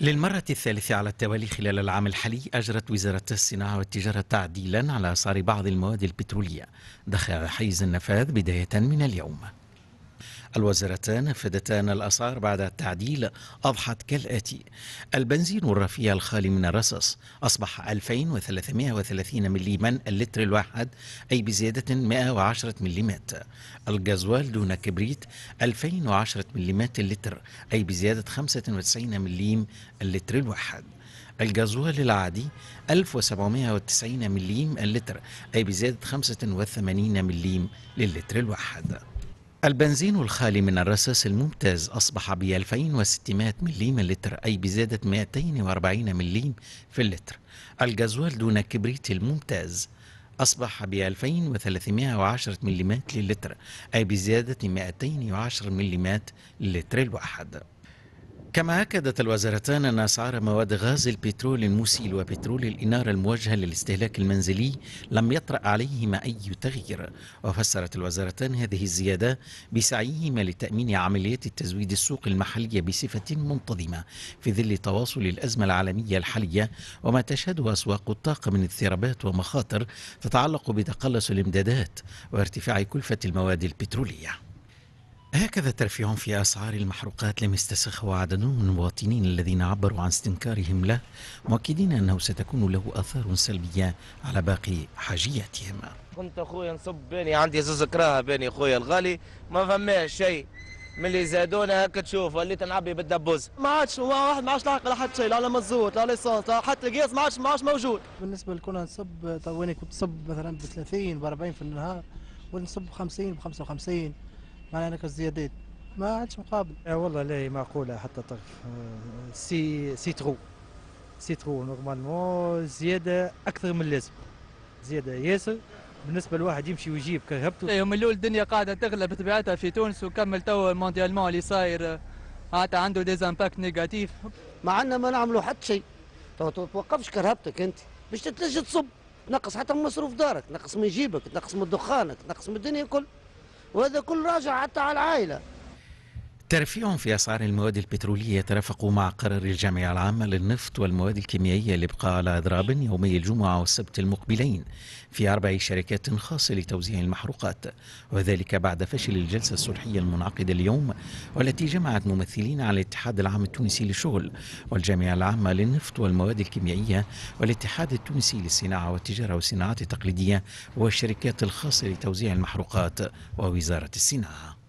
للمرة الثالثة على التوالي خلال العام الحالي أجرت وزارة الصناعة والتجارة تعديلا على أسعار بعض المواد البترولية دخل حيز النفاذ بداية من اليوم الوزارتان نفذتان الأسعار بعد التعديل أضحت كالآتي البنزين الرفيع الخالي من الرصاص أصبح 2330 مليما اللتر الواحد أي بزيادة 110 ملم. الجزوال دون كبريت 2010 ملم اللتر أي بزيادة 95 مليم اللتر الواحد الجزوال العادي 1790 مليم اللتر أي بزيادة 85 مليم للتر الواحد البنزين الخالي من الرصاص الممتاز أصبح ب 2600 مليم لتر أي بزيادة 240 مليم في اللتر الجزوال دون كبريت الممتاز أصبح ب 2310 مليمات للتر أي بزيادة 210 مليمات للتر الواحد كما أكدت الوزارتان أن أسعار مواد غاز البترول المسيل وبترول الإنارة الموجهة للاستهلاك المنزلي لم يطرأ عليهما أي تغيير وفسرت الوزارتان هذه الزيادة بسعيهما لتأمين عمليات التزويد السوق المحلية بصفة منتظمة في ظل تواصل الأزمة العالمية الحالية وما تشهده أسواق الطاقة من اضطرابات ومخاطر تتعلق بتقلص الإمدادات وارتفاع كلفة المواد البترولية هكذا ترفيع في أسعار المحروقات لم يستسخه عدد من المواطنين الذين عبروا عن استنكارهم له مؤكدين أنه ستكون له أثار سلبية على باقي حاجياتهم كنت أخويا نصب بيني عندي زوز كراهة بيني أخويا الغالي ما فماش شيء ملي زادونا هكا تشوف وليت نعبي بالدبوز ما عادش هو واحد ما عادش لاحق لحد شيء لا مزوت لا ليسونس حتى القياس ما عادش ما عادش موجود بالنسبه لكون نصب تو كنت نصب مثلا ب 30 ب 40 في النهار ونصب 50 ب 55 معناها انك الزيادات ما عادش مقابل آه والله لا معقوله حتى طرف آه، سي سي ترو سي ترو نورمالمون زياده اكثر من اللازم زياده ياسر بالنسبه لواحد يمشي ويجيب كرهبته إيه، يوم الاول الدنيا قاعده تغلب بطبيعتها في تونس وكمل تو مونديالمون اللي صاير آه، حتى عنده ديزامباكت نيجاتيف ما عندنا ما نعملوا حتى شيء تو توقفش كرهبتك انت باش تتلج تصب تنقص حتى من مصروف دارك تنقص من جيبك تنقص من دخانك تنقص من الدنيا كل وهذا كل راجع حتى على العائلة ترفيع في أسعار المواد البترولية يترافق مع قرار الجامعة العامة للنفط والمواد الكيميائية لإبقاء على أضراب يومي الجمعة والسبت المقبلين في أربع شركات خاصة لتوزيع المحروقات وذلك بعد فشل الجلسة الصلحية المنعقدة اليوم والتي جمعت ممثلين على الاتحاد العام التونسي للشغل والجامعة العامة للنفط والمواد الكيميائية والاتحاد التونسي للصناعة والتجارة والصناعات التقليدية والشركات الخاصة لتوزيع المحروقات ووزارة الصناعة